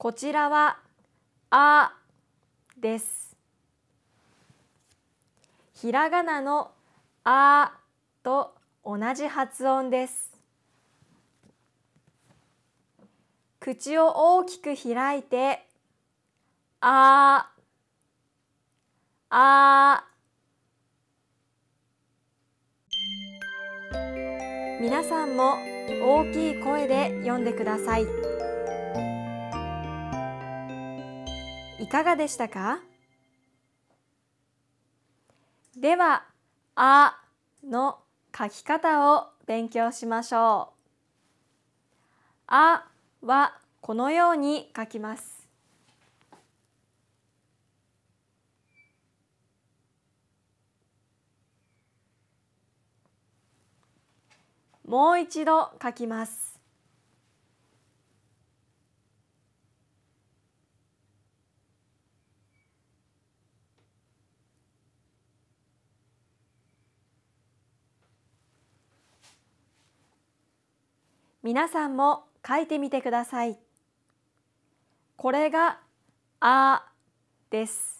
こちらはあですひらがなのあと同じ発音です口を大きく開いてああ皆さんも大きい声で読んでください。いかがでしたかでは「あ」の書き方を勉強しましょう。「あ」はこのように書きます。もう一度書きます。皆さんも書いてみてください。これが「あ」です。